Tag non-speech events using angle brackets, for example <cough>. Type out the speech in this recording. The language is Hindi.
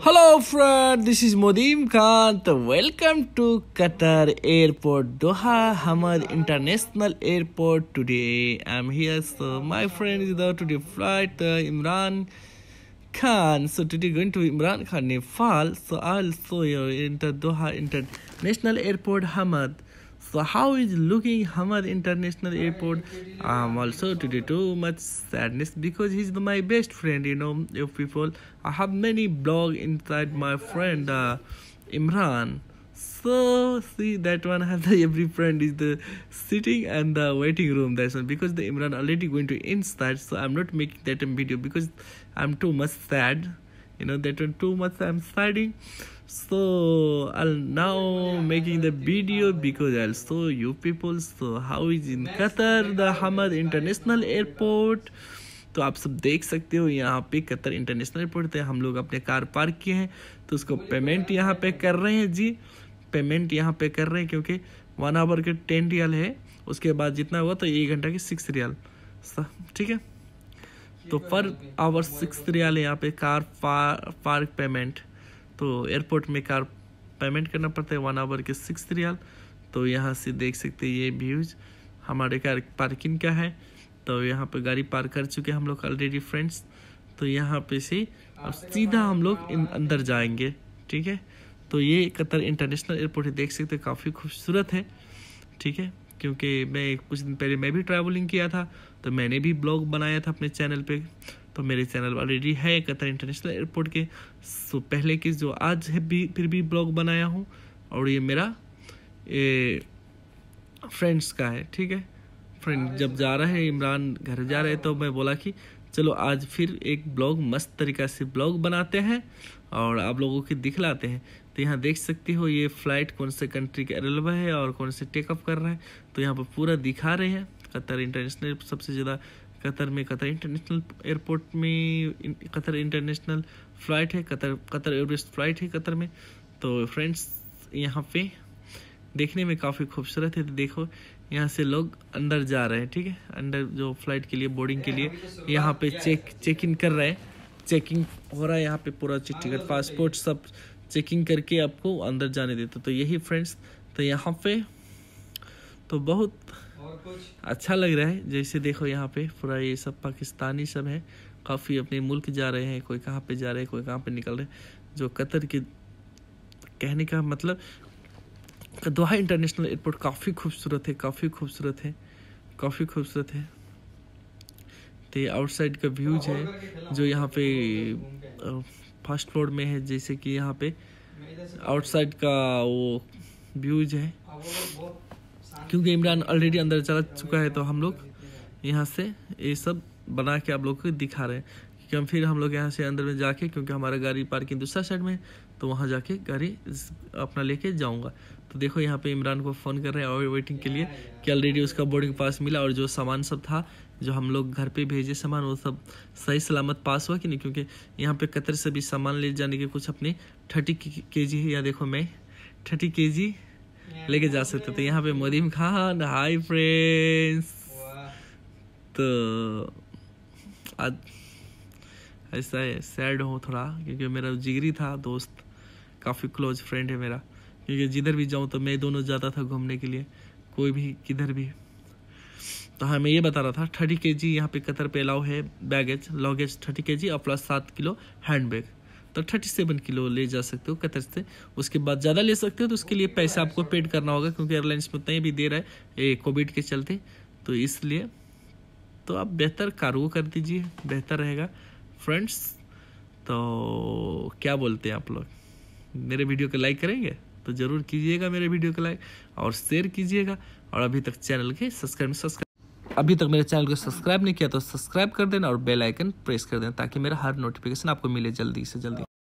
Hello, friend. This is Modim Khan. Welcome to Qatar Airport, Doha Hamad International Airport. Today, I'm here. So, my friend is there today. Flight uh, Imran Khan. So, today going to Imran Khan Nepal. So, I'll show you into Doha International Airport, Hamad so how is looking Hamad International Airport? I'm also today too much sadness because he's my best friend, you know, you people. I have many blog inside my friend uh, Imran. So see that one has the <laughs> every friend is the sitting and the waiting room. That's one because the Imran already going to inside, so I'm not making that video because I'm too much sad. You know that one too much I'm studying. so i'll now making the video because i'll show you people so how is in qatar the hamad international airport तो आप सब देख सकते हो यहाँ पे कतर इंटरनेशनल एयरपोर्ट थे हम लोग अपने कार पार्क किए हैं तो उसको पेमेंट तो यहाँ पे कर रहे हैं जी पेमेंट यहाँ पे कर रहे हैं क्योंकि वन आवर के टेन रियल है उसके बाद जितना हुआ तो एक घंटा के सिक्स रियल ठीक है तो पर आवर सिक्स रियल है यहाँ पे कार पार्क पेमेंट तो एयरपोर्ट में कार पेमेंट करना पड़ता है वन आवर के सिक्स रियाल तो यहाँ से देख सकते हैं ये व्यूज हमारे कार पार्किंग का है तो यहाँ पे गाड़ी पार्क कर चुके हैं हम लोग ऑलरेडी फ्रेंड्स तो यहाँ पे से अब सीधा हम लोग इन अंदर जाएंगे ठीक है तो ये कतर इंटरनेशनल एयरपोर्ट है देख सकते काफ़ी खूबसूरत है ठीक है क्योंकि मैं कुछ दिन पहले मैं भी ट्रैवलिंग किया था तो मैंने भी ब्लॉग बनाया था अपने चैनल पे तो मेरे चैनल ऑलरेडी है कतर इंटरनेशनल एयरपोर्ट के सो पहले की जो आज है भी फिर भी ब्लॉग बनाया हूँ और ये मेरा ये फ्रेंड्स का है ठीक है फ्रेंड जब जा रहा है इमरान घर जा रहे तो मैं बोला कि चलो आज फिर एक ब्लॉग मस्त तरीका से ब्लॉग बनाते हैं और आप लोगों की दिखलाते हैं तो यहाँ देख सकते हो ये फ़्लाइट कौन से कंट्री के अरेलवे है और कौन से टेकअप कर रहा है तो यहाँ पर पूरा दिखा रहे हैं कतर इंटरनेशनल सबसे ज़्यादा कतर में कतर इंटरनेशनल एयरपोर्ट में कतर इंटरनेशनल फ़्लाइट है कतर कतर एयरवेज फ़्लाइट है कतर में तो फ्रेंड्स यहाँ पे देखने में काफ़ी खूबसूरत है तो देखो यहाँ से लोग अंदर जा रहे हैं ठीक है अंदर जो फ्लाइट के लिए बोर्डिंग के लिए यहाँ पे चेक चेक इन कर रहे हैं चेकिंग हो रहा है यहाँ पे पूरा टिकट पासपोर्ट सब चेकिंग करके आपको अंदर जाने देते तो यही फ्रेंड्स तो यहाँ पे तो बहुत अच्छा लग रहा है जैसे देखो यहाँ पे पूरा ये सब पाकिस्तानी सब है काफ़ी अपने मुल्क जा रहे हैं कोई कहाँ पे जा रहे हैं कोई कहाँ पे निकल रहे हैं जो कतर के कहने का मतलब दोहा इंटरनेशनल एयरपोर्ट काफ़ी खूबसूरत है काफ़ी खूबसूरत है काफ़ी खूबसूरत है तो आउटसाइड का व्यूज है जो यहाँ पे फर्स्ट फ्लोर में है जैसे कि यहाँ पे आउटसाइड का वो व्यूज है हाँ, क्योंकि इमरान ऑलरेडी अंदर चला चुका है तो हम लोग यहाँ से ये सब बना के आप लोग को दिखा रहे हैं क्योंकि फिर हम लोग यहाँ से अंदर में जाके क्योंकि हमारा गाड़ी पार्किंग दूसरा साइड में तो वहाँ जाके गाड़ी अपना लेके जाऊँगा तो देखो यहाँ पे इमरान को फ़ोन कर रहे हैं और वेटिंग के लिए कि ऑलरेडी उसका बोर्डिंग पास मिला और जो सामान सब था जो हम लोग घर पे भेजे सामान वो सब सही सलामत पास हुआ कि नहीं क्योंकि यहाँ पे कतर से भी सामान ले जाने के कुछ अपने थर्टी के जी है या देखो मैं थर्टी के जी लेके जा सकते थे यहाँ पे मरीम खान हाय फ्रेंड्स तो आज ऐसा है सैड हो थोड़ा क्योंकि मेरा जिगरी था दोस्त काफ़ी क्लोज फ्रेंड है मेरा क्योंकि जिधर भी जाऊँ तो मैं दोनों जाता था घूमने के लिए कोई भी किधर भी तो हाँ मैं ये बता रहा था थर्टी के जी यहाँ पे कतर पे अलाउ है बैगेज लॉगेज थर्टी के जी और प्लस सात किलो हैंड बैग तो थर्टी सेवन किलो ले जा सकते हो कतर से उसके बाद ज़्यादा ले सकते हो तो उसके लिए पैसा आपको पेड करना होगा क्योंकि एयरलाइंस में उतना ही भी दे रहा है कोविड के चलते तो इसलिए तो आप बेहतर कार्गो कर दीजिए बेहतर रहेगा फ्रेंड्स तो क्या बोलते हैं आप लोग मेरे वीडियो को लाइक करेंगे तो ज़रूर कीजिएगा मेरे वीडियो को लाइक और शेयर कीजिएगा और अभी तक चैनल के सब्सक्राइब सब्सक्राइब अभी तक मेरे चैनल को सब्सक्राइब नहीं किया तो सब्सक्राइब कर देना और बेल आइकन प्रेस कर देना ताकि मेरा हर नोटिफिकेशन आपको मिले जल्दी से जल्दी